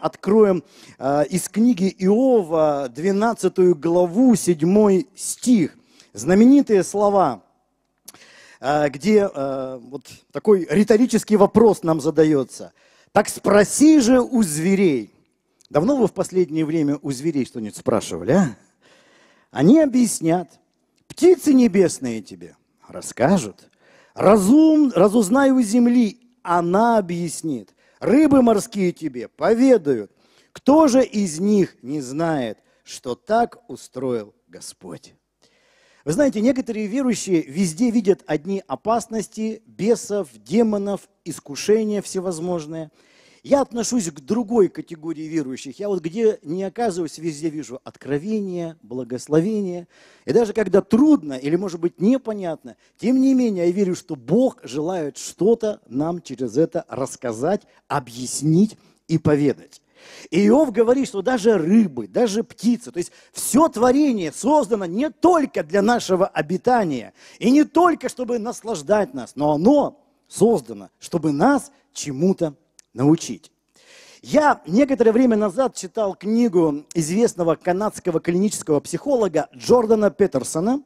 откроем э, из книги Иова 12 главу 7 стих. Знаменитые слова, э, где э, вот такой риторический вопрос нам задается. «Так спроси же у зверей». Давно вы в последнее время у зверей что-нибудь спрашивали, а? Они объяснят. «Птицы небесные тебе расскажут». Разум, разузнай у земли, она объяснит. Рыбы морские тебе поведают. Кто же из них не знает, что так устроил Господь? Вы знаете, некоторые верующие везде видят одни опасности, бесов, демонов, искушения всевозможные – я отношусь к другой категории верующих. Я вот где не оказываюсь, везде вижу откровение, благословение. И даже когда трудно или, может быть, непонятно, тем не менее, я верю, что Бог желает что-то нам через это рассказать, объяснить и поведать. И Иов говорит, что даже рыбы, даже птицы, то есть все творение создано не только для нашего обитания, и не только, чтобы наслаждать нас, но оно создано, чтобы нас чему-то научить. Я некоторое время назад читал книгу известного канадского клинического психолога Джордана Петерсона.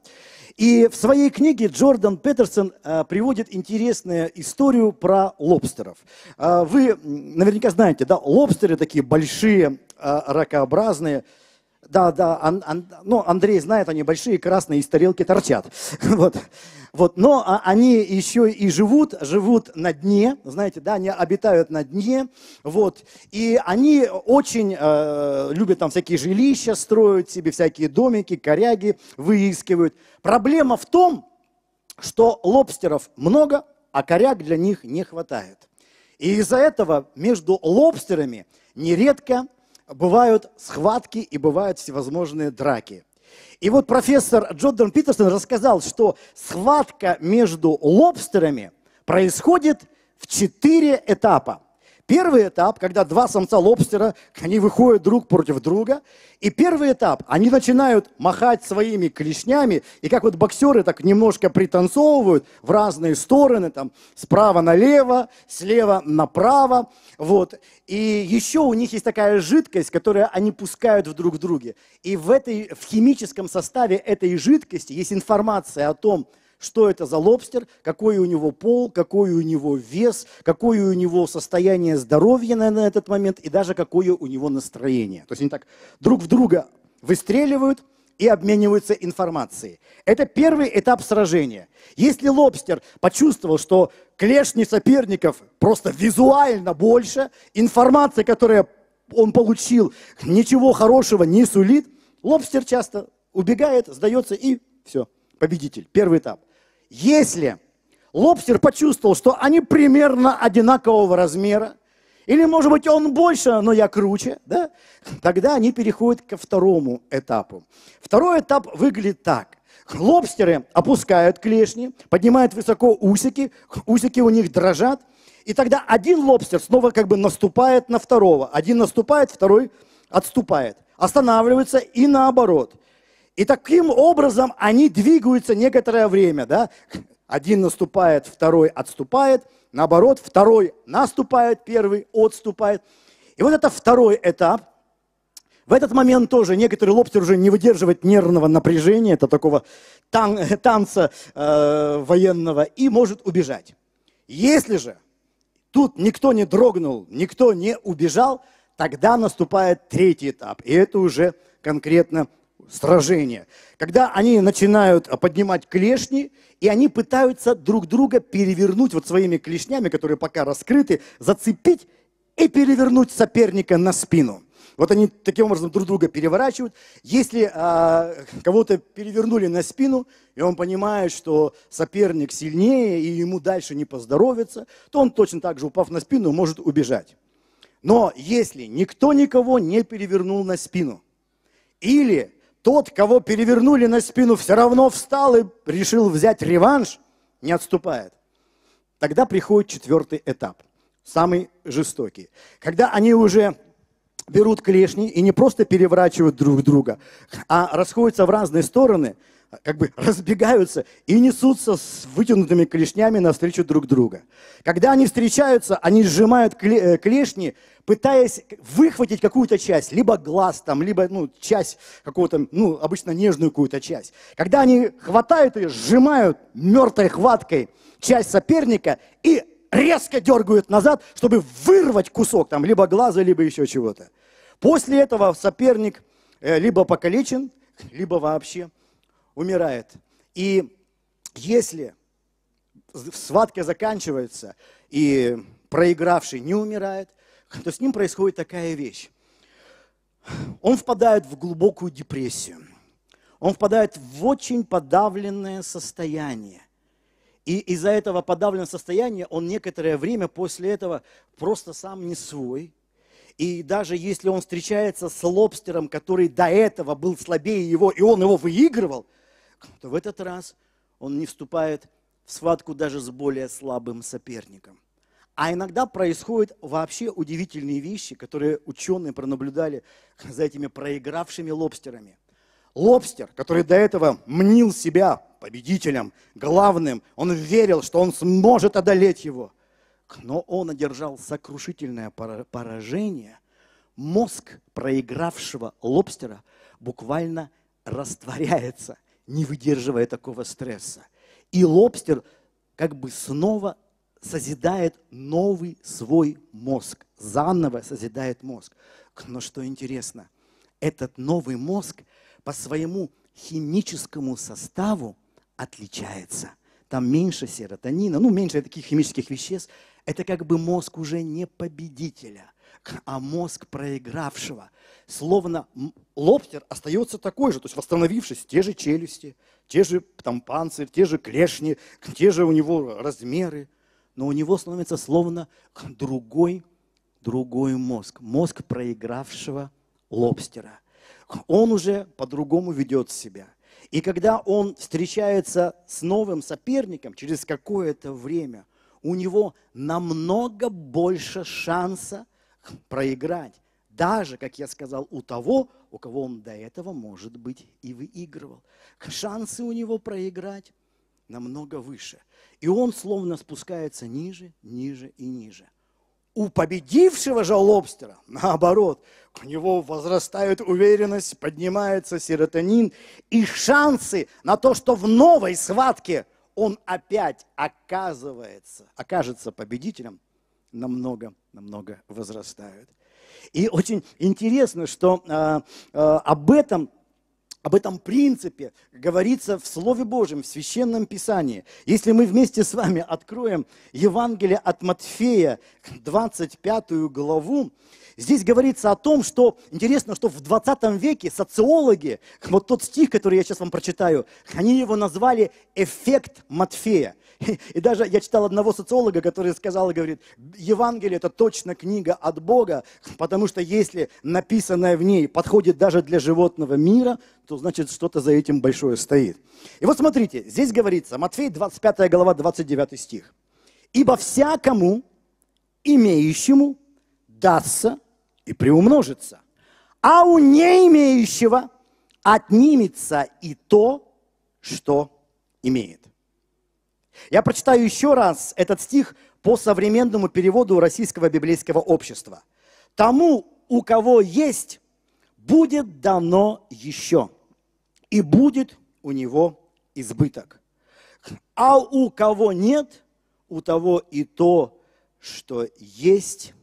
И в своей книге Джордан Петерсон э, приводит интересную историю про лобстеров. Э, вы наверняка знаете, да, лобстеры такие большие, э, ракообразные, да, да, ан, ан, ну, Андрей знает, они большие, красные, из тарелки торчат. Вот. Вот. Но а, они еще и живут, живут на дне, знаете, да, они обитают на дне, вот. И они очень э, любят там всякие жилища строить себе, всякие домики, коряги выискивают. Проблема в том, что лобстеров много, а коряг для них не хватает. И из-за этого между лобстерами нередко бывают схватки и бывают всевозможные драки. И вот профессор Джордан Питерсон рассказал, что схватка между лобстерами происходит в четыре этапа. Первый этап, когда два самца лобстера, они выходят друг против друга. И первый этап, они начинают махать своими клешнями, и как вот боксеры так немножко пританцовывают в разные стороны, там справа налево, слева направо, вот. И еще у них есть такая жидкость, которую они пускают друг в друге. И в, этой, в химическом составе этой жидкости есть информация о том, что это за лобстер, какой у него пол, какой у него вес, какое у него состояние здоровья на, на этот момент и даже какое у него настроение. То есть они так друг в друга выстреливают, и обмениваются информацией. Это первый этап сражения. Если лобстер почувствовал, что клешни соперников просто визуально больше, информация, которую он получил, ничего хорошего не сулит, лобстер часто убегает, сдается и все победитель. Первый этап. Если лобстер почувствовал, что они примерно одинакового размера, или, может быть, он больше, но я круче, да? тогда они переходят ко второму этапу. Второй этап выглядит так. Лобстеры опускают клешни, поднимают высоко усики, усики у них дрожат, и тогда один лобстер снова как бы наступает на второго. Один наступает, второй отступает. Останавливается и наоборот – и таким образом они двигаются некоторое время, да? Один наступает, второй отступает, наоборот, второй наступает, первый отступает. И вот это второй этап. В этот момент тоже некоторые лобстеры уже не выдерживают нервного напряжения, это такого тан танца э, военного, и может убежать. Если же тут никто не дрогнул, никто не убежал, тогда наступает третий этап, и это уже конкретно Сражение, когда они начинают а, поднимать клешни, и они пытаются друг друга перевернуть вот своими клешнями, которые пока раскрыты, зацепить и перевернуть соперника на спину. Вот они таким образом друг друга переворачивают. Если а, кого-то перевернули на спину, и он понимает, что соперник сильнее, и ему дальше не поздоровится, то он точно так же, упав на спину, может убежать. Но если никто никого не перевернул на спину, или тот, кого перевернули на спину, все равно встал и решил взять реванш, не отступает. Тогда приходит четвертый этап, самый жестокий. Когда они уже берут клешни и не просто переворачивают друг друга, а расходятся в разные стороны – как бы разбегаются и несутся с вытянутыми клешнями навстречу друг друга. Когда они встречаются, они сжимают э, клешни, пытаясь выхватить какую-то часть, либо глаз там, либо ну, часть какого-то, ну, обычно нежную какую-то часть. Когда они хватают ее, сжимают мертвой хваткой часть соперника и резко дергают назад, чтобы вырвать кусок там, либо глаза, либо еще чего-то. После этого соперник э, либо покалечен, либо вообще умирает. И если схватка заканчивается, и проигравший не умирает, то с ним происходит такая вещь. Он впадает в глубокую депрессию. Он впадает в очень подавленное состояние. И из-за этого подавленного состояния он некоторое время после этого просто сам не свой. И даже если он встречается с лобстером, который до этого был слабее его, и он его выигрывал, то в этот раз он не вступает в схватку даже с более слабым соперником. А иногда происходят вообще удивительные вещи, которые ученые пронаблюдали за этими проигравшими лобстерами. Лобстер, который до этого мнил себя победителем, главным, он верил, что он сможет одолеть его. Но он одержал сокрушительное поражение. Мозг проигравшего лобстера буквально растворяется не выдерживая такого стресса. И лобстер как бы снова созидает новый свой мозг, заново созидает мозг. Но что интересно, этот новый мозг по своему химическому составу отличается. Там меньше серотонина, ну меньше таких химических веществ. Это как бы мозг уже не победителя, а мозг проигравшего. Словно лобстер остается такой же, то есть восстановившись, те же челюсти, те же там, панцирь, те же клешни, те же у него размеры, но у него становится словно другой, другой мозг, мозг проигравшего лобстера. Он уже по-другому ведет себя. И когда он встречается с новым соперником через какое-то время, у него намного больше шанса проиграть, даже, как я сказал, у того, у кого он до этого, может быть, и выигрывал. Шансы у него проиграть намного выше. И он словно спускается ниже, ниже и ниже. У победившего же лобстера, наоборот, у него возрастает уверенность, поднимается серотонин, и шансы на то, что в новой схватке он опять оказывается, окажется победителем, намного-намного возрастают. И очень интересно, что а, а, об этом об этом принципе говорится в Слове Божьем, в Священном Писании. Если мы вместе с вами откроем Евангелие от Матфея, 25 главу, здесь говорится о том, что интересно, что в 20 веке социологи, вот тот стих, который я сейчас вам прочитаю, они его назвали «эффект Матфея». И, и даже я читал одного социолога, который сказал и говорит, Евангелие это точно книга от Бога, потому что если написанное в ней подходит даже для животного мира, то значит что-то за этим большое стоит. И вот смотрите, здесь говорится, Матфей 25 глава 29 стих. «Ибо всякому, имеющему, дастся и приумножится, а у не имеющего отнимется и то, что имеет». Я прочитаю еще раз этот стих по современному переводу Российского библейского общества. «Тому, у кого есть, будет дано еще, и будет у него избыток. А у кого нет, у того и то, что есть,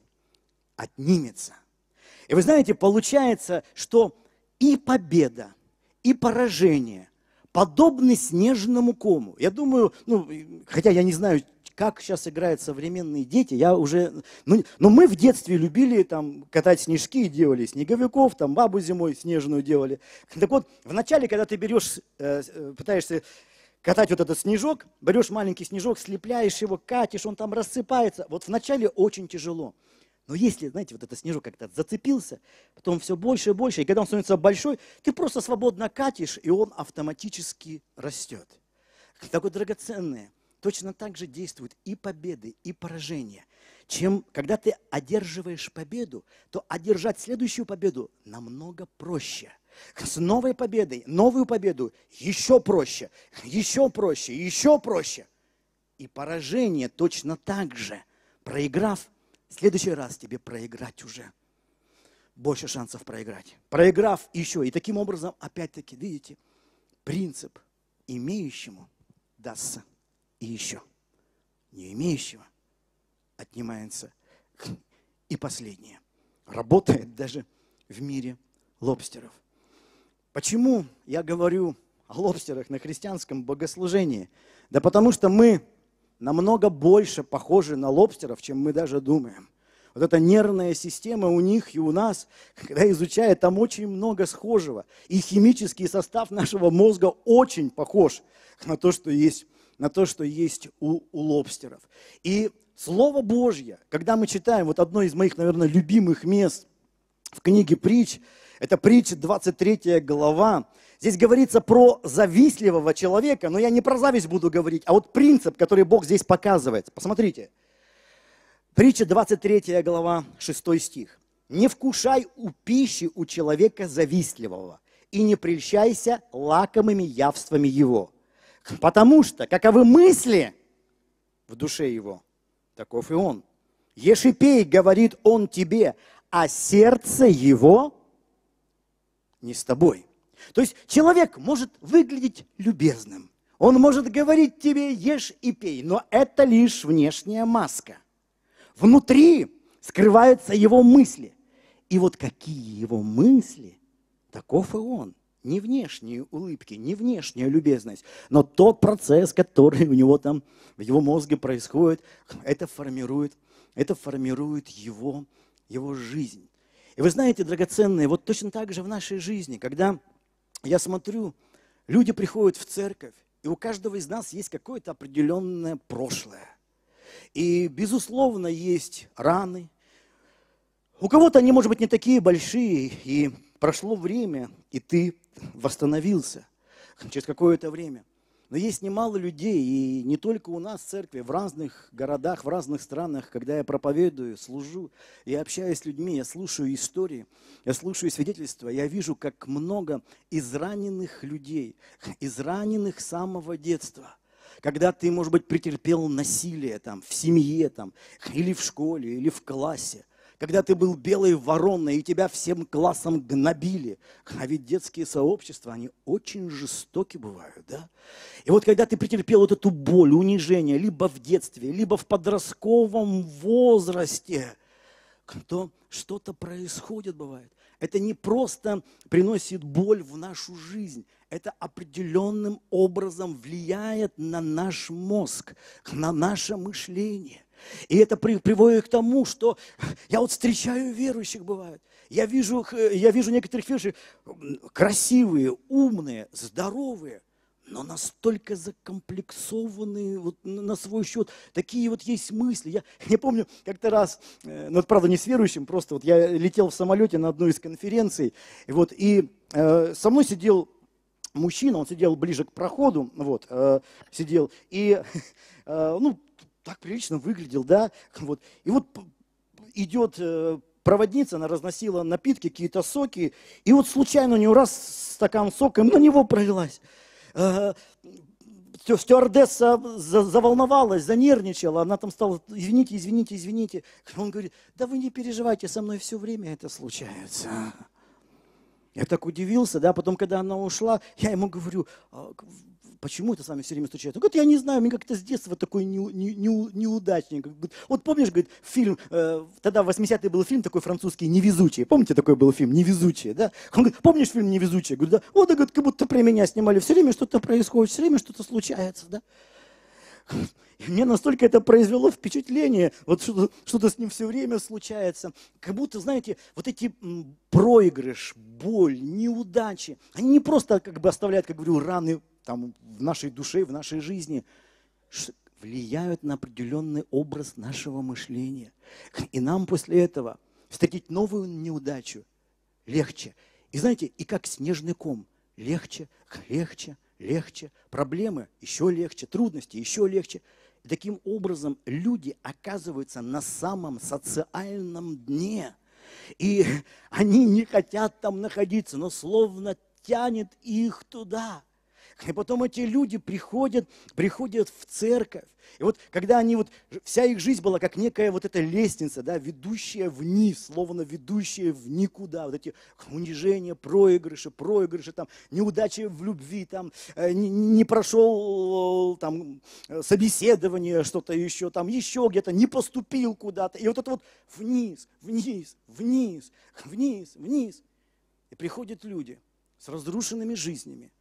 отнимется». И вы знаете, получается, что и победа, и поражение, подобны снежному кому. Я думаю, ну, хотя я не знаю, как сейчас играют современные дети, я уже... Ну, но мы в детстве любили там катать снежки и делали снеговиков, там бабу зимой снежную делали. Так вот, вначале, когда ты берешь, э, э, пытаешься катать вот этот снежок, берешь маленький снежок, слепляешь его, катишь, он там рассыпается. Вот вначале очень тяжело. Но если, знаете, вот этот снежок как-то зацепился, потом все больше и больше, и когда он становится большой, ты просто свободно катишь, и он автоматически растет. Такое драгоценное. Точно так же действуют и победы, и поражения. Чем, когда ты одерживаешь победу, то одержать следующую победу намного проще. С новой победой, новую победу еще проще, еще проще, еще проще. И поражение точно так же. Проиграв, следующий раз тебе проиграть уже. Больше шансов проиграть. Проиграв еще. И таким образом, опять-таки, видите, принцип имеющему дастся и еще. Не имеющего отнимается и последнее. Работает даже в мире лобстеров. Почему я говорю о лобстерах на христианском богослужении? Да потому что мы намного больше похожи на лобстеров, чем мы даже думаем. Вот эта нервная система у них и у нас, когда изучая, там очень много схожего. И химический состав нашего мозга очень похож на то, что есть, на то, что есть у, у лобстеров. И Слово Божье, когда мы читаем, вот одно из моих, наверное, любимых мест в книге «Притч», это притча 23 глава. Здесь говорится про завистливого человека, но я не про зависть буду говорить, а вот принцип, который Бог здесь показывает. Посмотрите. Притча 23 глава, 6 стих. «Не вкушай у пищи у человека завистливого, и не прельщайся лакомыми явствами его, потому что каковы мысли в душе его, таков и он. Ешь и пей, говорит он тебе, а сердце его не с тобой. То есть человек может выглядеть любезным. Он может говорить тебе «ешь и пей», но это лишь внешняя маска. Внутри скрываются его мысли. И вот какие его мысли, таков и он. Не внешние улыбки, не внешняя любезность, но тот процесс, который у него там, в его мозге происходит, это формирует, это формирует его, его жизнь. И вы знаете, драгоценные, вот точно так же в нашей жизни, когда я смотрю, люди приходят в церковь, и у каждого из нас есть какое-то определенное прошлое. И, безусловно, есть раны. У кого-то они, может быть, не такие большие, и прошло время, и ты восстановился через какое-то время. Но есть немало людей, и не только у нас в церкви, в разных городах, в разных странах, когда я проповедую, служу, я общаюсь с людьми, я слушаю истории, я слушаю свидетельства, я вижу, как много израненных людей, израненных с самого детства – когда ты, может быть, претерпел насилие там, в семье там, или в школе, или в классе, когда ты был белой вороной, и тебя всем классом гнобили. А ведь детские сообщества, они очень жестоки бывают, да? И вот когда ты претерпел вот эту боль, унижение, либо в детстве, либо в подростковом возрасте, то что-то происходит, бывает. Это не просто приносит боль в нашу жизнь, это определенным образом влияет на наш мозг, на наше мышление. И это приводит к тому, что я вот встречаю верующих, бывает. Я вижу, э, я вижу некоторых верующих красивые, умные, здоровые, но настолько закомплексованные вот на свой счет. Такие вот есть мысли. Я, я помню, как-то раз, э, ну это правда не с верующим, просто вот я летел в самолете на одну из конференций, вот, и э, со мной сидел мужчина, он сидел ближе к проходу, вот, э, сидел, и, э, ну, так прилично выглядел, да. Вот. И вот идет э, проводница, она разносила напитки, какие-то соки, и вот случайно у нее раз стакан сока на него пролилась. Э, стюардесса заволновалась, занервничала, она там стала, извините, извините, извините. Он говорит, да вы не переживайте, со мной все время это случается. Я так удивился, да, потом, когда она ушла, я ему говорю, «А, почему это с вами все время случается? Он говорит, я не знаю, мне как-то с детства такой не, не, не, неудачник. Говорит, вот помнишь, говорит, фильм, э, тогда в 80-е был фильм такой французский «Невезучие». Помните, такой был фильм «Невезучие», да? Он говорит, помнишь фильм «Невезучие»? Говорит, да. Вот, говорит, как будто про меня снимали. Все время что-то происходит, все время что-то случается, да? И мне настолько это произвело впечатление, вот что-то, что с ним все время случается. Как будто, знаете, вот эти проигрыш, боль, неудачи, они не просто как бы оставляют, как говорю, раны там, в нашей душе, в нашей жизни, влияют на определенный образ нашего мышления. И нам после этого встретить новую неудачу легче. И знаете, и как снежный ком, легче, легче, легче, проблемы еще легче, трудности еще легче. И таким образом люди оказываются на самом социальном дне. И они не хотят там находиться, но словно тянет их туда. И потом эти люди приходят, приходят в церковь. И вот когда они вот, вся их жизнь была как некая вот эта лестница, да, ведущая вниз, словно ведущая в никуда. Вот эти унижения, проигрыши, проигрыши, там, неудачи в любви, там, э, не, не прошел э, там э, собеседование, что-то еще, там, еще где-то, не поступил куда-то. И вот это вот вниз, вниз, вниз, вниз, вниз. И приходят люди с разрушенными жизнями,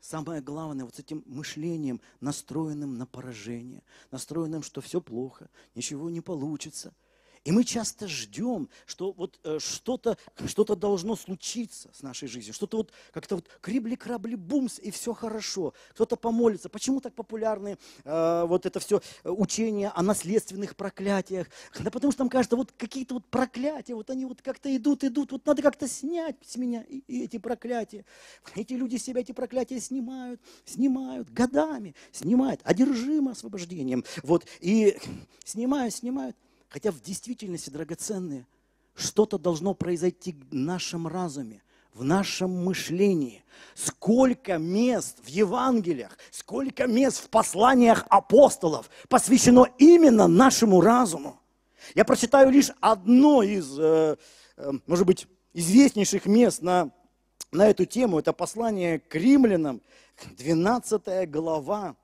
самое главное, вот с этим мышлением, настроенным на поражение, настроенным, что все плохо, ничего не получится – и мы часто ждем, что вот э, что-то что должно случиться с нашей жизнью, что-то вот как-то вот крибли-крабли-бумс, и все хорошо, кто-то помолится. Почему так популярны э, вот это все э, учение о наследственных проклятиях? Да потому что нам кажется, вот какие-то вот проклятия, вот они вот как-то идут, идут, вот надо как-то снять с меня и, и эти проклятия. Эти люди себя эти проклятия снимают, снимают годами, снимают, одержимо освобождением. Вот, и снимают, снимают, хотя в действительности, драгоценные, что-то должно произойти в нашем разуме, в нашем мышлении. Сколько мест в Евангелиях, сколько мест в посланиях апостолов посвящено именно нашему разуму. Я прочитаю лишь одно из, э, э, может быть, известнейших мест на, на эту тему. Это послание к римлянам, 12 глава,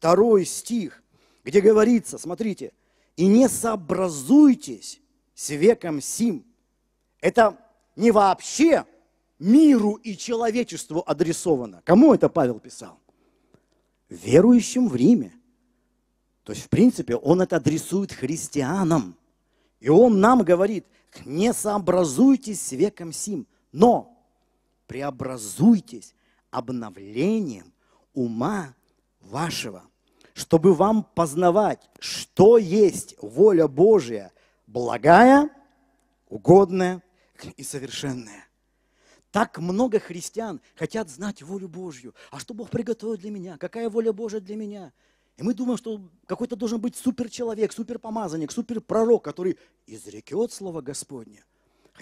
2 стих, где говорится, смотрите – и не сообразуйтесь с веком сим. Это не вообще миру и человечеству адресовано. Кому это Павел писал? Верующим в Риме. То есть, в принципе, он это адресует христианам. И он нам говорит, не сообразуйтесь с веком сим, но преобразуйтесь обновлением ума вашего – чтобы вам познавать, что есть воля Божья, благая, угодная и совершенная. Так много христиан хотят знать волю Божью. А что Бог приготовил для меня? Какая воля Божья для меня? И мы думаем, что какой-то должен быть суперчеловек, суперпомазанник, суперпророк, который изрекет слово Господне.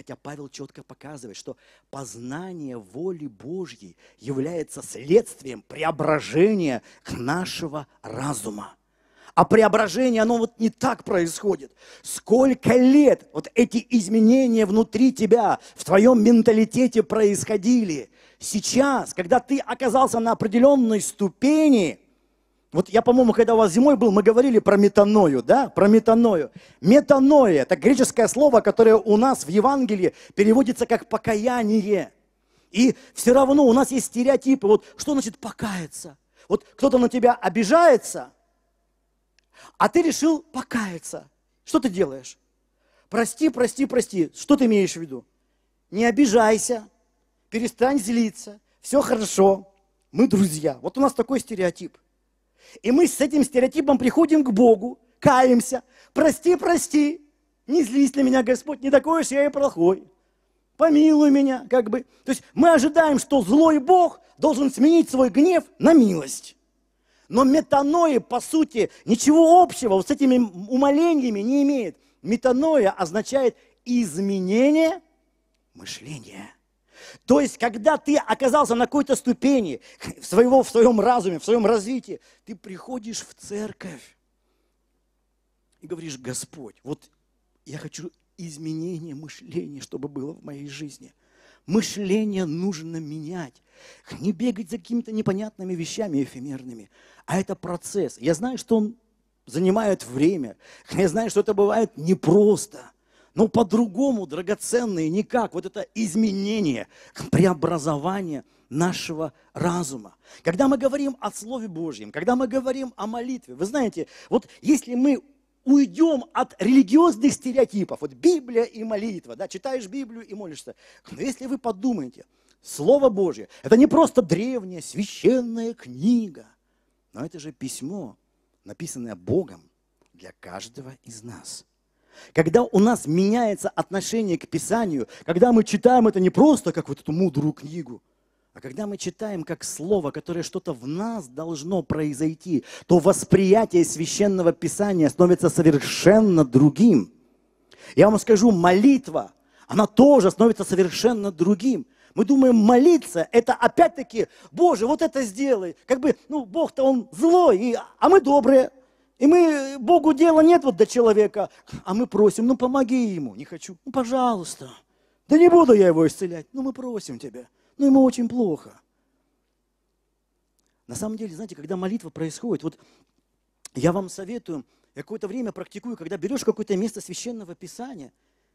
Хотя Павел четко показывает, что познание воли Божьей является следствием преображения нашего разума. А преображение, оно вот не так происходит. Сколько лет вот эти изменения внутри тебя, в твоем менталитете происходили. Сейчас, когда ты оказался на определенной ступени, вот я, по-моему, когда у вас зимой был, мы говорили про метаною, да? Про метаною. Метаноя – это греческое слово, которое у нас в Евангелии переводится как «покаяние». И все равно у нас есть стереотипы. Вот что значит покаяться? Вот кто-то на тебя обижается, а ты решил покаяться. Что ты делаешь? Прости, прости, прости. Что ты имеешь в виду? Не обижайся, перестань злиться, все хорошо, мы друзья. Вот у нас такой стереотип – и мы с этим стереотипом приходим к Богу, каемся. Прости, прости, не злись на меня, Господь, не такой уж я и плохой. Помилуй меня, как бы. То есть мы ожидаем, что злой Бог должен сменить свой гнев на милость. Но метаноя, по сути, ничего общего вот с этими умолениями не имеет. Метаноя означает изменение мышления. То есть, когда ты оказался на какой-то ступени в, своего, в своем разуме, в своем развитии, ты приходишь в церковь и говоришь, Господь, вот я хочу изменение мышления, чтобы было в моей жизни. Мышление нужно менять. Не бегать за какими-то непонятными вещами эфемерными. А это процесс. Я знаю, что он занимает время. Я знаю, что это бывает непросто. Но по-другому, драгоценные, никак. Вот это изменение, преобразование нашего разума. Когда мы говорим о Слове Божьем, когда мы говорим о молитве, вы знаете, вот если мы уйдем от религиозных стереотипов, вот Библия и молитва, да, читаешь Библию и молишься, но если вы подумаете, Слово Божье, это не просто древняя священная книга, но это же письмо, написанное Богом для каждого из нас – когда у нас меняется отношение к Писанию, когда мы читаем это не просто как вот эту мудрую книгу, а когда мы читаем как слово, которое что-то в нас должно произойти, то восприятие священного Писания становится совершенно другим. Я вам скажу, молитва, она тоже становится совершенно другим. Мы думаем, молиться – это опять-таки, Боже, вот это сделай. Как бы, ну, Бог-то Он злой, и, а мы добрые. И мы, Богу дела нет вот до человека, а мы просим, ну помоги ему, не хочу, ну пожалуйста. Да не буду я его исцелять, ну мы просим тебя, ну ему очень плохо. На самом деле, знаете, когда молитва происходит, вот я вам советую, я какое-то время практикую, когда берешь какое-то место священного писания,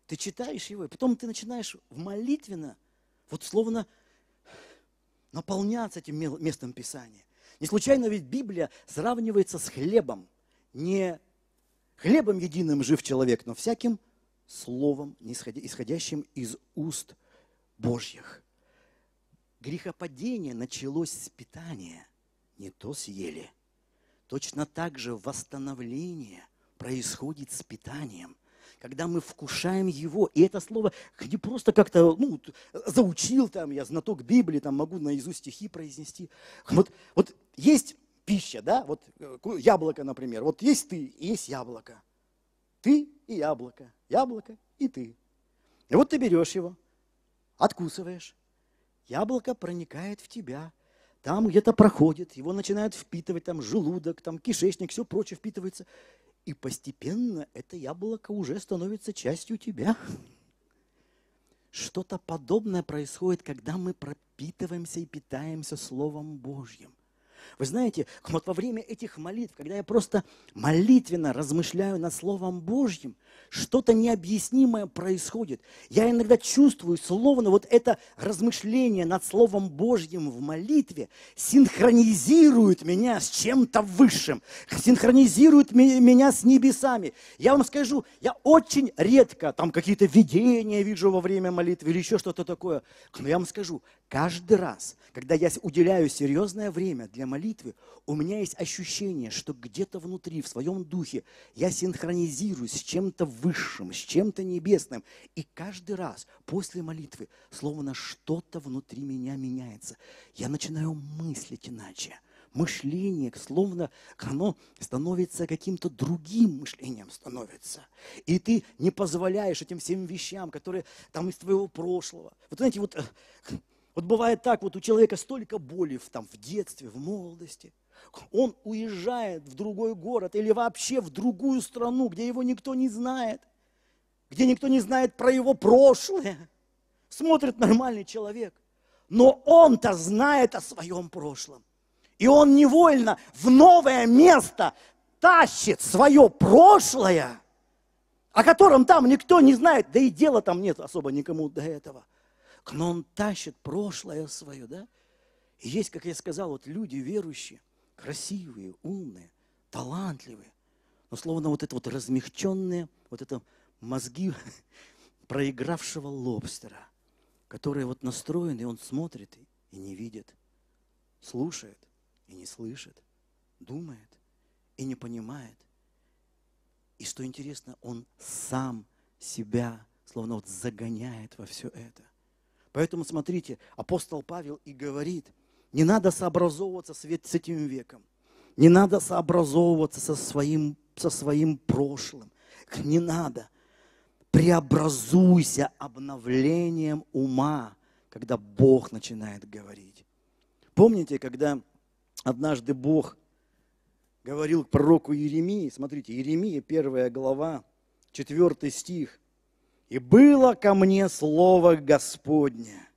ты читаешь его, и потом ты начинаешь в молитвенно, вот словно наполняться этим местом писания. Не случайно ведь Библия сравнивается с хлебом – не хлебом единым жив человек, но всяким словом, исходящим из уст Божьих. Грехопадение началось с питания, не то съели. Точно так же восстановление происходит с питанием – когда мы вкушаем его. И это слово не просто как-то ну, заучил, там, я знаток Библии, там, могу наизусть стихи произнести. Вот, вот есть пища, да, вот э, яблоко, например. Вот есть ты и есть яблоко. Ты и яблоко, яблоко и ты. И вот ты берешь его, откусываешь, яблоко проникает в тебя, там где-то проходит, его начинают впитывать, там желудок, там кишечник, все прочее впитывается. И постепенно это яблоко уже становится частью тебя. Что-то подобное происходит, когда мы пропитываемся и питаемся Словом Божьим – вы знаете, вот во время этих молитв, когда я просто молитвенно размышляю над Словом Божьим, что-то необъяснимое происходит. Я иногда чувствую, словно вот это размышление над Словом Божьим в молитве синхронизирует меня с чем-то высшим, синхронизирует меня с небесами. Я вам скажу, я очень редко там какие-то видения вижу во время молитвы или еще что-то такое. Но я вам скажу, Каждый раз, когда я уделяю серьезное время для молитвы, у меня есть ощущение, что где-то внутри, в своем духе, я синхронизируюсь с чем-то высшим, с чем-то небесным. И каждый раз после молитвы, словно что-то внутри меня меняется. Я начинаю мыслить иначе. Мышление, словно оно становится каким-то другим мышлением становится. И ты не позволяешь этим всем вещам, которые там из твоего прошлого. Вот знаете, вот э, вот бывает так, вот у человека столько боли в, там, в детстве, в молодости. Он уезжает в другой город или вообще в другую страну, где его никто не знает, где никто не знает про его прошлое. Смотрит нормальный человек, но он-то знает о своем прошлом. И он невольно в новое место тащит свое прошлое, о котором там никто не знает, да и дела там нет особо никому до этого – но он тащит прошлое свое, да? И есть, как я сказал, вот люди верующие, красивые, умные, талантливые, но словно вот это вот размягченные, вот это мозги проигравшего лобстера, которые вот настроены, и он смотрит и не видит, слушает и не слышит, думает и не понимает. И что интересно, он сам себя словно вот загоняет во все это – Поэтому смотрите, апостол Павел и говорит, не надо сообразовываться с этим веком, не надо сообразовываться со своим, со своим прошлым, не надо. Преобразуйся обновлением ума, когда Бог начинает говорить. Помните, когда однажды Бог говорил к пророку Еремии, смотрите, Еремия, первая глава, четвертый стих – и было ко мне слово Господне.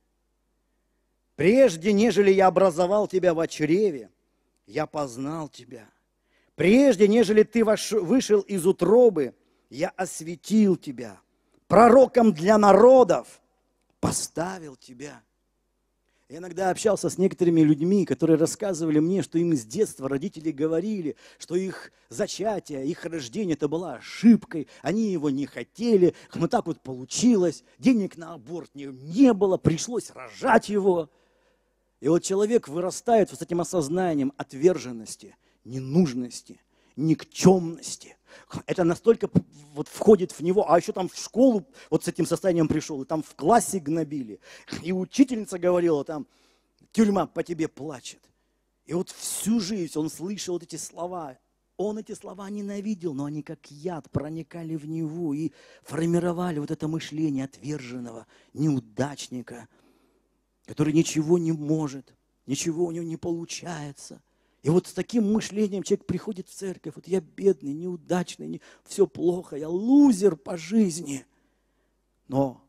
Прежде, нежели я образовал тебя в чреве, я познал тебя. Прежде, нежели ты вышел из утробы, я осветил тебя. Пророком для народов поставил тебя. Я иногда общался с некоторыми людьми, которые рассказывали мне, что им с детства родители говорили, что их зачатие, их рождение это была ошибкой, они его не хотели, но так вот получилось, денег на аборт не, не было, пришлось рожать его. И вот человек вырастает вот с этим осознанием отверженности, ненужности – никчемности. Это настолько вот входит в него, а еще там в школу вот с этим состоянием пришел, и там в классе гнобили. И учительница говорила там, тюрьма по тебе плачет. И вот всю жизнь он слышал вот эти слова. Он эти слова ненавидел, но они как яд проникали в него и формировали вот это мышление отверженного, неудачника, который ничего не может, ничего у него не получается – и вот с таким мышлением человек приходит в церковь. Вот я бедный, неудачный, не... все плохо, я лузер по жизни. Но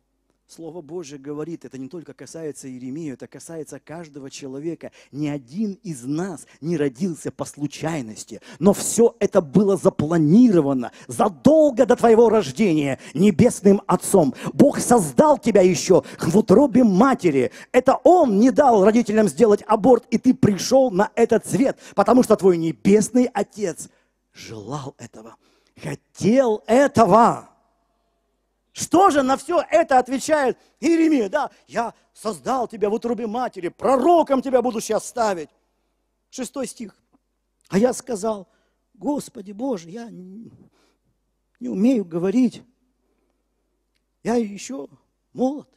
Слово Божье говорит, это не только касается Иеремии, это касается каждого человека. Ни один из нас не родился по случайности, но все это было запланировано задолго до твоего рождения небесным Отцом. Бог создал тебя еще в утробе матери. Это Он не дал родителям сделать аборт, и ты пришел на этот свет, потому что твой небесный Отец желал этого, хотел этого. Что же на все это отвечает Иеремия? Да, я создал тебя в утробе матери, пророком тебя буду сейчас ставить. Шестой стих. А я сказал, Господи Боже, я не умею говорить. Я еще молод.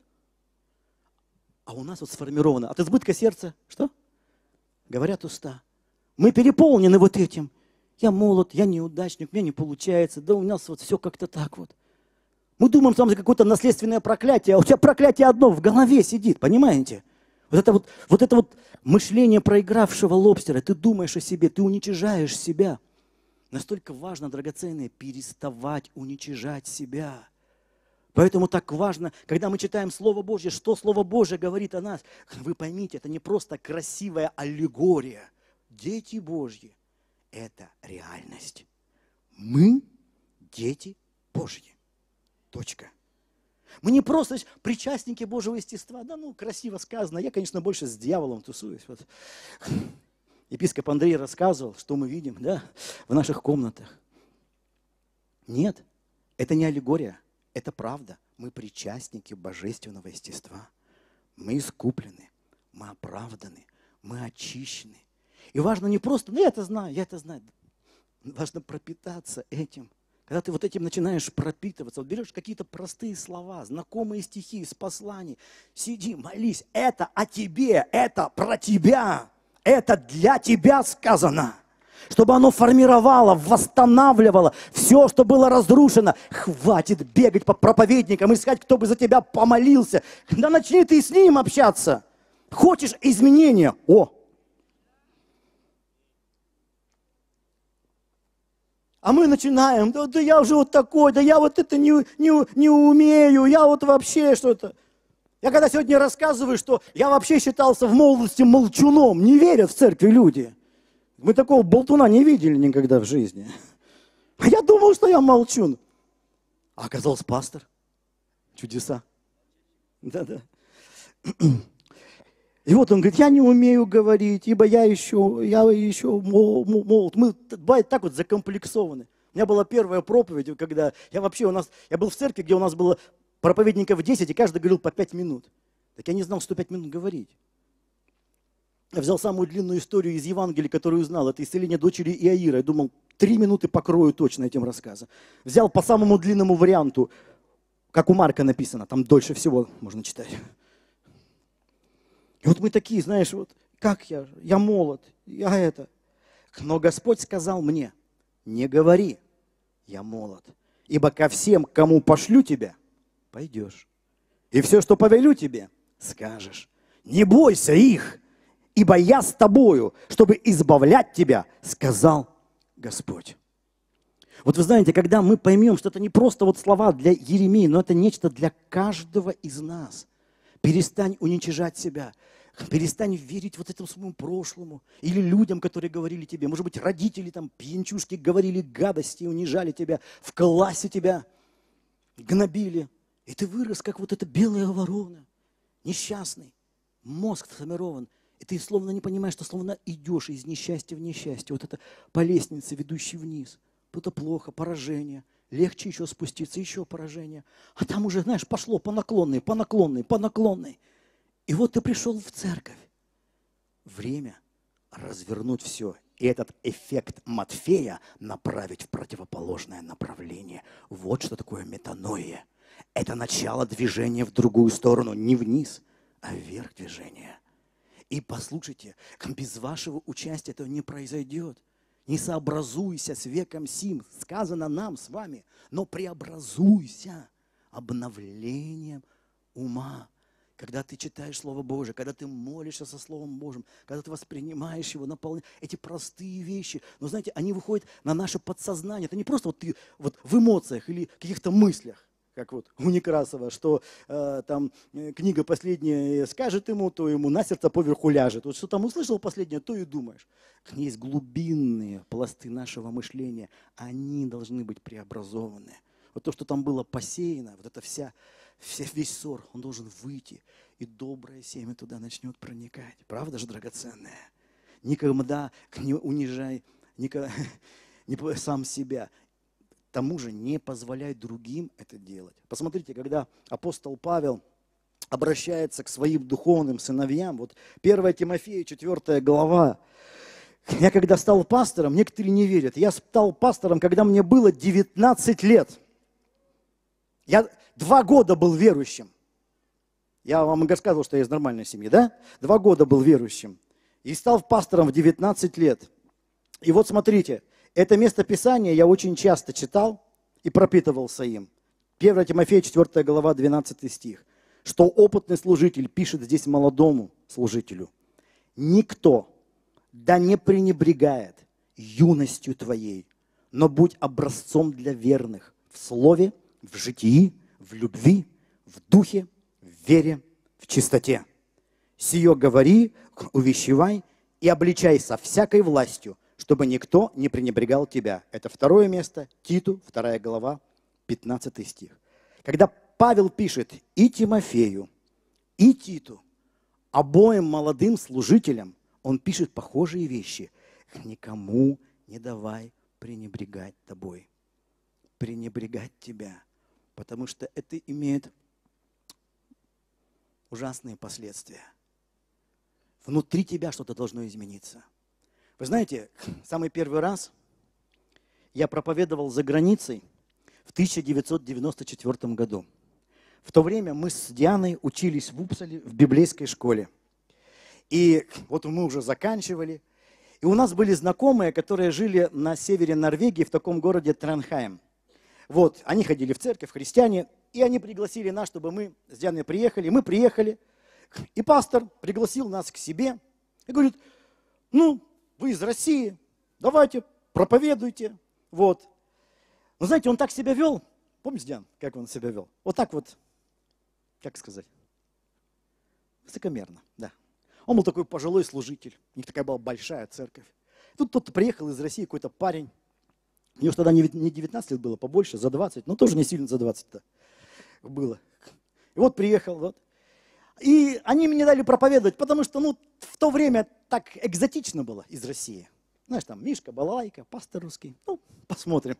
А у нас вот сформировано от избытка сердца что? Говорят уста. Мы переполнены вот этим. Я молод, я неудачник, мне не получается, да у нас вот все как-то так вот. Мы думаем, что это какое-то наследственное проклятие, а у тебя проклятие одно в голове сидит, понимаете? Вот это вот, вот это вот мышление проигравшего лобстера, ты думаешь о себе, ты уничижаешь себя. Настолько важно, драгоценное, переставать уничижать себя. Поэтому так важно, когда мы читаем Слово Божье, что Слово Божье говорит о нас. Вы поймите, это не просто красивая аллегория. Дети Божьи – это реальность. Мы – дети Божьи. Точка. Мы не просто причастники Божьего естества. Да, ну, красиво сказано. Я, конечно, больше с дьяволом тусуюсь. Вот. Епископ Андрей рассказывал, что мы видим да, в наших комнатах. Нет, это не аллегория, это правда. Мы причастники божественного естества. Мы искуплены, мы оправданы, мы очищены. И важно не просто, ну я это знаю, я это знаю. Важно пропитаться этим – когда ты вот этим начинаешь пропитываться, вот берешь какие-то простые слова, знакомые стихи из посланий, сиди, молись, это о тебе, это про тебя, это для тебя сказано, чтобы оно формировало, восстанавливало все, что было разрушено. Хватит бегать по проповедникам, искать, кто бы за тебя помолился. Да начни ты с ним общаться. Хочешь изменения? О, А мы начинаем, да, да я уже вот такой, да я вот это не, не, не умею, я вот вообще что-то. Я когда сегодня рассказываю, что я вообще считался в молодости молчуном, не верят в церкви люди. Мы такого болтуна не видели никогда в жизни. А я думал, что я молчун. А оказался пастор. Чудеса. Да-да. И вот он говорит, я не умею говорить, ибо я еще, я еще молод. Мы бывает так вот закомплексованы. У меня была первая проповедь, когда я вообще у нас, я был в церкви, где у нас было проповедников 10, и каждый говорил по 5 минут. Так я не знал 105 минут говорить. Я взял самую длинную историю из Евангелия, которую узнал, Это исцеление дочери Иаира. Я думал, три минуты покрою точно этим рассказом. Взял по самому длинному варианту, как у Марка написано, там дольше всего можно читать. И вот мы такие, знаешь, вот как я, я молод, я это. Но Господь сказал мне, не говори, я молод, ибо ко всем, кому пошлю тебя, пойдешь. И все, что повелю тебе, скажешь. Не бойся их, ибо я с тобою, чтобы избавлять тебя, сказал Господь. Вот вы знаете, когда мы поймем, что это не просто вот слова для Еремии, но это нечто для каждого из нас. Перестань уничижать себя. Перестань верить вот этому своему прошлому или людям, которые говорили тебе. Может быть, родители там, пьянчушки, говорили гадости, унижали тебя, в классе тебя гнобили. И ты вырос, как вот эта белая ворона, несчастный, мозг сформирован. И ты словно не понимаешь, что словно идешь из несчастья в несчастье. Вот это по лестнице, ведущей вниз. Это плохо, поражение. Легче еще спуститься, еще поражение. А там уже, знаешь, пошло по наклонной, по наклонной, по наклонной. И вот ты пришел в церковь. Время развернуть все и этот эффект Матфея направить в противоположное направление. Вот что такое метаноия. Это начало движения в другую сторону, не вниз, а вверх движения. И послушайте, без вашего участия этого не произойдет. Не сообразуйся с веком сим, сказано нам с вами, но преобразуйся обновлением ума когда ты читаешь Слово Божие, когда ты молишься со Словом Божьим, когда ты воспринимаешь его, наполняешь. Эти простые вещи, но знаете, они выходят на наше подсознание. Это не просто вот ты вот в эмоциях или каких-то мыслях как вот у Некрасова, что э, там э, книга последняя э, скажет ему, то ему на сердце поверху ляжет. Вот что там услышал последнее, то и думаешь. Есть глубинные пласты нашего мышления, они должны быть преобразованы. Вот то, что там было посеяно, вот эта вся все, весь ссор, он должен выйти, и доброе семя туда начнет проникать. Правда же, драгоценное? Никогда не унижай никогда, не сам себя. Тому же не позволяй другим это делать. Посмотрите, когда апостол Павел обращается к своим духовным сыновьям, вот 1 Тимофея, 4 глава, я когда стал пастором, некоторые не верят. Я стал пастором, когда мне было 19 лет – я два года был верующим. Я вам рассказывал, что я из нормальной семьи, да? Два года был верующим. И стал пастором в 19 лет. И вот смотрите, это место Писания я очень часто читал и пропитывался им. 1 Тимофея 4 глава 12 стих. Что опытный служитель пишет здесь молодому служителю. Никто да не пренебрегает юностью твоей, но будь образцом для верных в слове, в житии, в любви, в духе, в вере, в чистоте. Сие говори, увещевай и обличай со всякой властью, чтобы никто не пренебрегал тебя. Это второе место, Титу, вторая глава, 15 стих. Когда Павел пишет и Тимофею, и Титу, обоим молодым служителям, он пишет похожие вещи. Никому не давай пренебрегать тобой, пренебрегать тебя потому что это имеет ужасные последствия. Внутри тебя что-то должно измениться. Вы знаете, самый первый раз я проповедовал за границей в 1994 году. В то время мы с Дианой учились в Упсале в библейской школе. И вот мы уже заканчивали. И у нас были знакомые, которые жили на севере Норвегии в таком городе Транхайм. Вот, они ходили в церковь, христиане, и они пригласили нас, чтобы мы с Дианой приехали. Мы приехали, и пастор пригласил нас к себе и говорит, ну, вы из России, давайте, проповедуйте. Вот. Но знаете, он так себя вел, помните, Диан, как он себя вел? Вот так вот, как сказать, высокомерно, да. Он был такой пожилой служитель, у них такая была большая церковь. Тут кто-то приехал из России, какой-то парень, мне уж тогда не 19 лет было, побольше, за 20, но тоже не сильно за 20-то было. И вот приехал, вот. И они мне дали проповедовать, потому что, ну, в то время так экзотично было из России. Знаешь, там Мишка, Балалайка, пастор русский. Ну, посмотрим.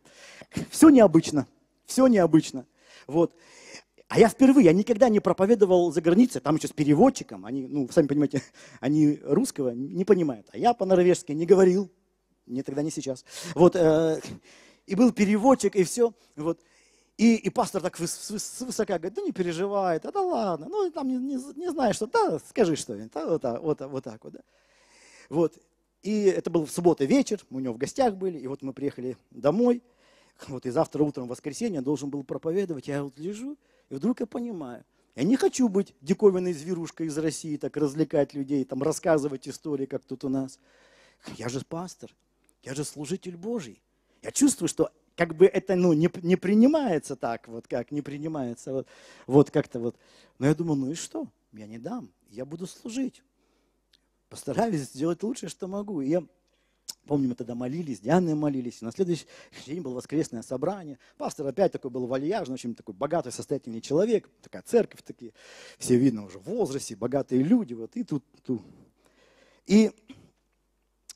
Все необычно, все необычно. Вот. А я впервые, я никогда не проповедовал за границей, там еще с переводчиком, они, ну, сами понимаете, они русского не понимают, а я по-норвежски не говорил, не тогда, не сейчас. Вот, э, и был переводчик, и все. Вот. И, и пастор так высока говорит, да не переживает а да ладно, ну там не, не, не знаешь что, да, скажи что-нибудь, да, вот, так, вот, вот так вот, да. Вот, и это был в субботу вечер, мы у него в гостях были, и вот мы приехали домой, вот и завтра утром, в воскресенье, должен был проповедовать, я вот лежу, и вдруг я понимаю, я не хочу быть диковинной зверушкой из России, так развлекать людей, там рассказывать истории, как тут у нас. Я же пастор, я же служитель Божий. Я чувствую, что как бы это ну, не, не принимается так, вот как не принимается, вот, вот как-то вот. Но я думаю, ну и что? Я не дам, я буду служить. Постараюсь сделать лучшее, что могу. И я Помню, мы тогда молились, Дианы молились. И на следующий день было воскресное собрание. Пастор опять такой был вальяжный, очень такой богатый, состоятельный человек. Такая церковь, такие все видно уже в возрасте, богатые люди. Вот и тут, тут. И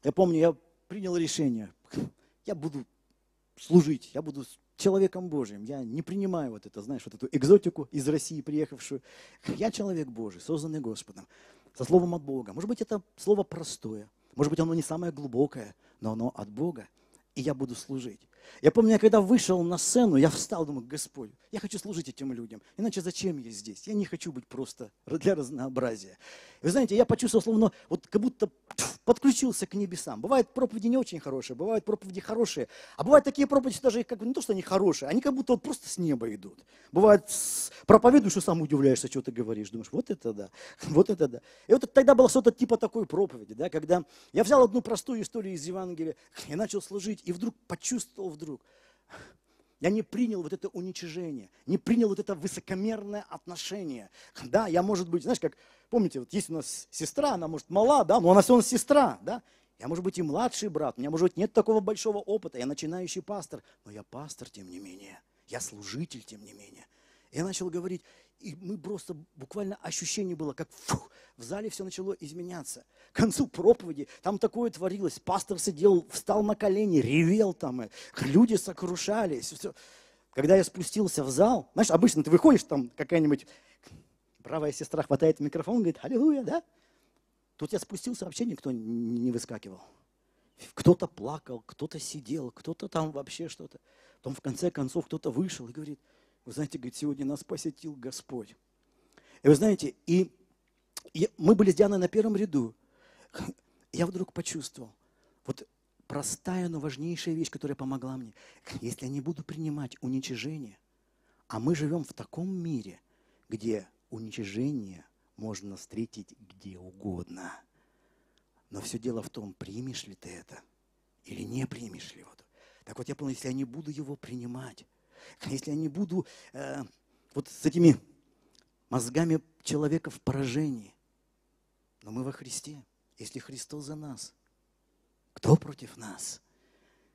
я помню, я принял решение, я буду служить, я буду человеком Божьим. Я не принимаю вот это, знаешь, вот эту экзотику из России приехавшую. Я человек Божий, созданный Господом, со словом от Бога. Может быть, это слово простое, может быть, оно не самое глубокое, но оно от Бога, и я буду служить. Я помню, я когда вышел на сцену, я встал, думаю, Господь, я хочу служить этим людям. Иначе зачем я здесь? Я не хочу быть просто для разнообразия. Вы знаете, я почувствовал, словно, вот как будто подключился к небесам. Бывают проповеди не очень хорошие, бывают проповеди хорошие, а бывают такие проповеди, что даже как бы не то, что они хорошие, они как будто вот просто с неба идут. Бывает проповедуешь, что сам удивляешься, что ты говоришь, думаешь, вот это да, вот это да. И вот тогда было что-то типа такой проповеди, да, когда я взял одну простую историю из Евангелия и начал служить, и вдруг почувствовал вдруг, я не принял вот это уничижение, не принял вот это высокомерное отношение. Да, я, может быть, знаешь, как, помните, вот есть у нас сестра, она, может, мала, да, но она все равно сестра, да. Я, может быть, и младший брат, у меня, может быть, нет такого большого опыта, я начинающий пастор, но я пастор, тем не менее, я служитель, тем не менее. Я начал говорить, и мы просто, буквально ощущение было, как фух, в зале все начало изменяться. К концу проповеди там такое творилось. Пастор сидел, встал на колени, ревел там. и Люди сокрушались. Все. Когда я спустился в зал, знаешь, обычно ты выходишь, там какая-нибудь правая сестра хватает микрофон, говорит, аллилуйя, да? Тут я спустился, вообще никто не выскакивал. Кто-то плакал, кто-то сидел, кто-то там вообще что-то. Потом в конце концов кто-то вышел и говорит, вы знаете, говорит, сегодня нас посетил Господь. И вы знаете, и, и мы были с Дианой на первом ряду. Я вдруг почувствовал, вот простая, но важнейшая вещь, которая помогла мне. Если я не буду принимать уничижение, а мы живем в таком мире, где уничижение можно встретить где угодно. Но все дело в том, примешь ли ты это или не примешь ли. Вот. Так вот я понял, если я не буду его принимать, если я не буду э, вот с этими мозгами человека в поражении. Но мы во Христе. Если Христос за нас, кто против нас?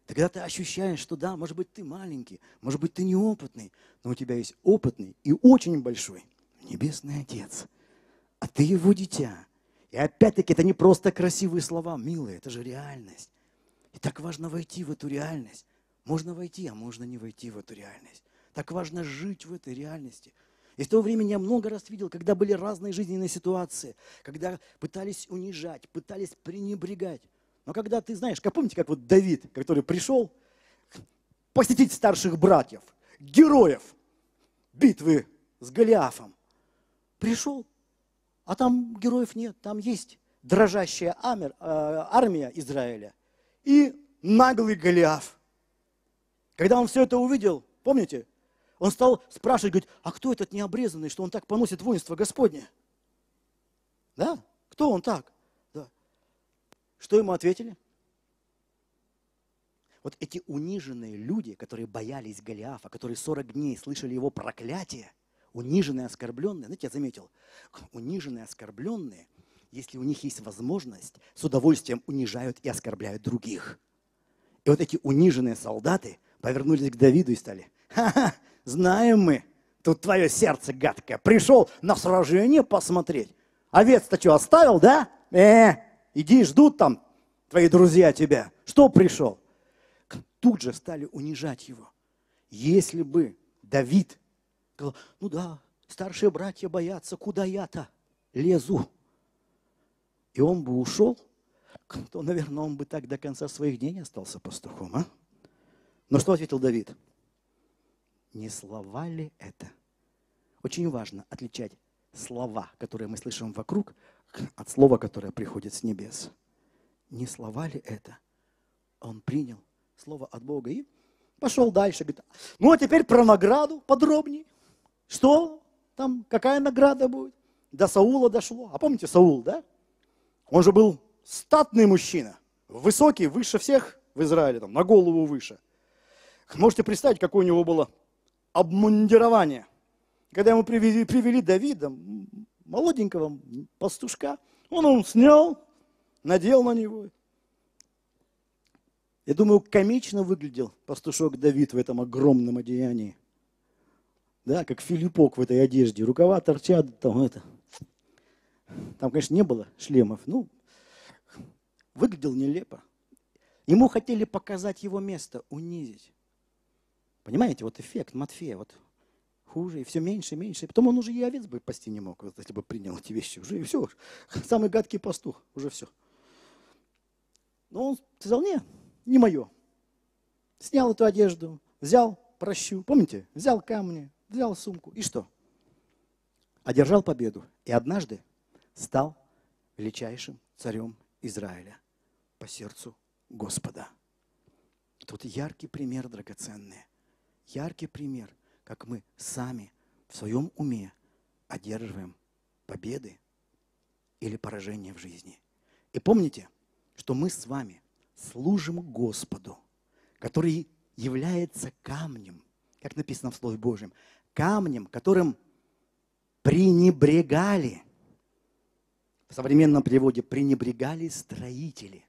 Тогда ты ощущаешь, что да, может быть, ты маленький, может быть, ты неопытный, но у тебя есть опытный и очень большой Небесный Отец, а ты его дитя. И опять-таки это не просто красивые слова, милые, это же реальность. И так важно войти в эту реальность. Можно войти, а можно не войти в эту реальность. Так важно жить в этой реальности. И в то время я много раз видел, когда были разные жизненные ситуации, когда пытались унижать, пытались пренебрегать. Но когда ты знаешь, как помните, как вот Давид, который пришел посетить старших братьев, героев битвы с Голиафом, пришел, а там героев нет, там есть дрожащая э, армия Израиля и наглый Голиаф – когда он все это увидел, помните, он стал спрашивать, говорит, а кто этот необрезанный, что он так поносит воинство Господне? Да? Кто он так? Да. Что ему ответили? Вот эти униженные люди, которые боялись Голиафа, которые 40 дней слышали его проклятие, униженные, оскорбленные, знаете, я заметил, униженные, оскорбленные, если у них есть возможность, с удовольствием унижают и оскорбляют других. И вот эти униженные солдаты – повернулись к Давиду и стали. Ха-ха, знаем мы, тут твое сердце гадкое. Пришел на сражение посмотреть. Овец-то что, оставил, да? Э, иди, ждут там твои друзья тебя. Что пришел? Тут же стали унижать его. Если бы Давид сказал: ну да, старшие братья боятся, куда я-то лезу? И он бы ушел, то, наверное, он бы так до конца своих дней остался пастухом, а? Но что ответил Давид? Не слова ли это? Очень важно отличать слова, которые мы слышим вокруг, от слова, которое приходит с небес. Не слова ли это? Он принял слово от Бога и пошел дальше. Говорит, ну а теперь про награду подробнее. Что там, какая награда будет? До Саула дошло. А помните Саул, да? Он же был статный мужчина, высокий, выше всех в Израиле, там, на голову выше – Можете представить, какое у него было обмундирование. Когда ему привели, привели Давида, молоденького пастушка, он его снял, надел на него. Я думаю, комично выглядел пастушок Давид в этом огромном одеянии. Да, как Филиппок в этой одежде. Рукава торчат, там это. Там, конечно, не было шлемов. Ну, выглядел нелепо. Ему хотели показать его место, унизить. Понимаете, вот эффект Матфея, вот хуже, и все меньше, и меньше. И потом он уже и овец бы пасти не мог, вот, если бы принял эти вещи. Уже и все, самый гадкий пастух, уже все. Но он сказал, не, не мое. Снял эту одежду, взял прощу, помните, взял камни, взял сумку, и что? Одержал победу, и однажды стал величайшим царем Израиля по сердцу Господа. Тут яркий пример драгоценный яркий пример, как мы сами в своем уме одерживаем победы или поражения в жизни. И помните, что мы с вами служим Господу, который является камнем, как написано в Слове Божьем, камнем, которым пренебрегали, в современном переводе пренебрегали строители,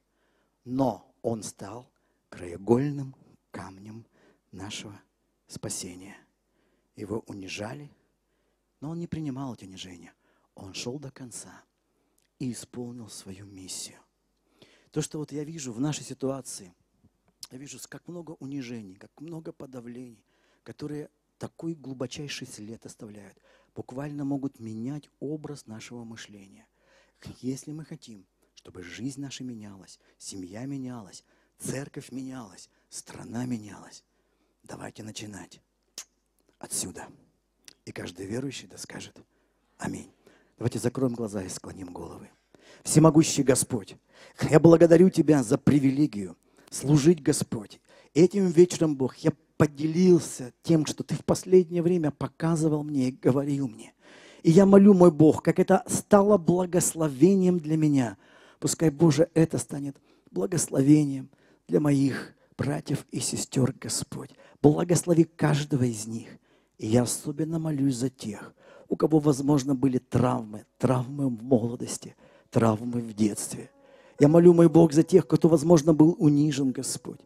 но он стал краеугольным камнем нашего спасения. Его унижали, но он не принимал эти унижения. Он шел до конца и исполнил свою миссию. То, что вот я вижу в нашей ситуации, я вижу, как много унижений, как много подавлений, которые такой глубочайший след оставляют, буквально могут менять образ нашего мышления. Если мы хотим, чтобы жизнь наша менялась, семья менялась, церковь менялась, страна менялась, Давайте начинать отсюда. И каждый верующий да скажет Аминь. Давайте закроем глаза и склоним головы. Всемогущий Господь, я благодарю Тебя за привилегию служить, Господь. Этим вечером, Бог, я поделился тем, что Ты в последнее время показывал мне и говорил мне. И я молю, мой Бог, как это стало благословением для меня. Пускай, Боже, это станет благословением для моих братьев и сестер, Господь. Благослови каждого из них. И я особенно молюсь за тех, у кого, возможно, были травмы, травмы в молодости, травмы в детстве. Я молю, мой Бог, за тех, кто, возможно, был унижен, Господь,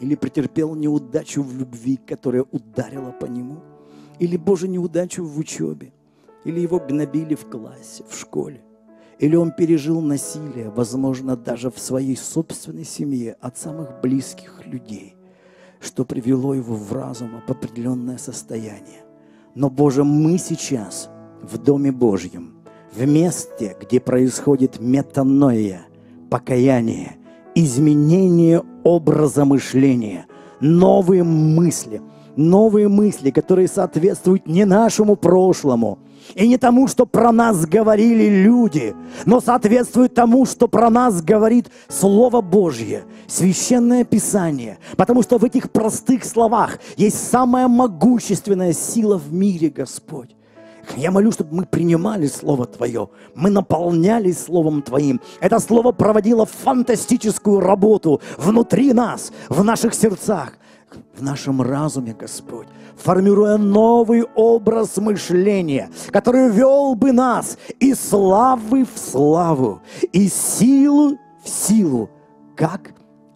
или претерпел неудачу в любви, которая ударила по нему, или, Боже, неудачу в учебе, или его гнобили в классе, в школе, или он пережил насилие, возможно, даже в своей собственной семье от самых близких людей что привело его в разум в определенное состояние. Но, Боже, мы сейчас в Доме Божьем, в месте, где происходит метаноя, покаяние, изменение образа мышления, новые мысли, новые мысли, которые соответствуют не нашему прошлому – и не тому, что про нас говорили люди, но соответствует тому, что про нас говорит Слово Божье, Священное Писание, потому что в этих простых словах есть самая могущественная сила в мире, Господь. Я молю, чтобы мы принимали Слово Твое, мы наполнялись Словом Твоим. Это Слово проводило фантастическую работу внутри нас, в наших сердцах в нашем разуме, Господь, формируя новый образ мышления, который вел бы нас и славы в славу, и силу в силу, как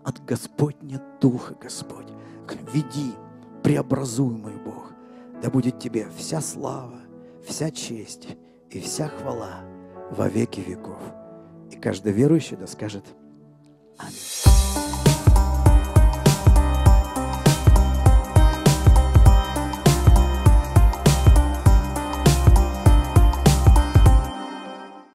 от Господня Духа, Господь. Веди, преобразуй, мой Бог, да будет Тебе вся слава, вся честь и вся хвала во веки веков. И каждый верующий да скажет Аминь.